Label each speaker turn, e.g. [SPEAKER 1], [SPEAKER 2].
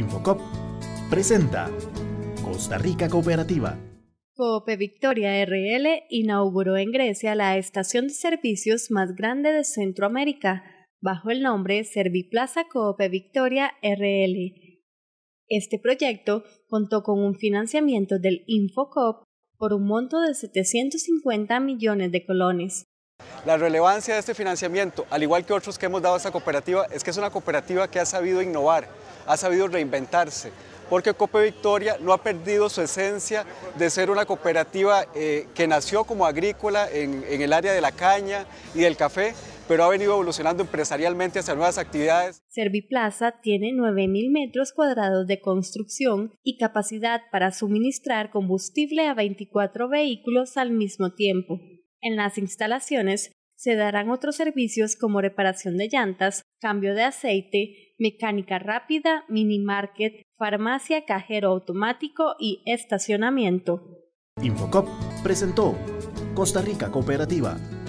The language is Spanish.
[SPEAKER 1] Infocop presenta Costa Rica Cooperativa.
[SPEAKER 2] Cope Victoria RL inauguró en Grecia la estación de servicios más grande de Centroamérica, bajo el nombre Serviplaza Cope Victoria RL. Este proyecto contó con un financiamiento del Infocop por un monto de 750 millones de colones.
[SPEAKER 1] La relevancia de este financiamiento, al igual que otros que hemos dado a esta cooperativa, es que es una cooperativa que ha sabido innovar, ha sabido reinventarse, porque Cope Victoria no ha perdido su esencia de ser una cooperativa eh, que nació como agrícola en, en el área de la caña y del café, pero ha venido evolucionando empresarialmente hacia nuevas actividades.
[SPEAKER 2] Serviplaza tiene 9.000 metros cuadrados de construcción y capacidad para suministrar combustible a 24 vehículos al mismo tiempo. En las instalaciones se darán otros servicios como reparación de llantas, cambio de aceite, mecánica rápida, mini market, farmacia, cajero automático y estacionamiento.
[SPEAKER 1] Infocop presentó Costa Rica Cooperativa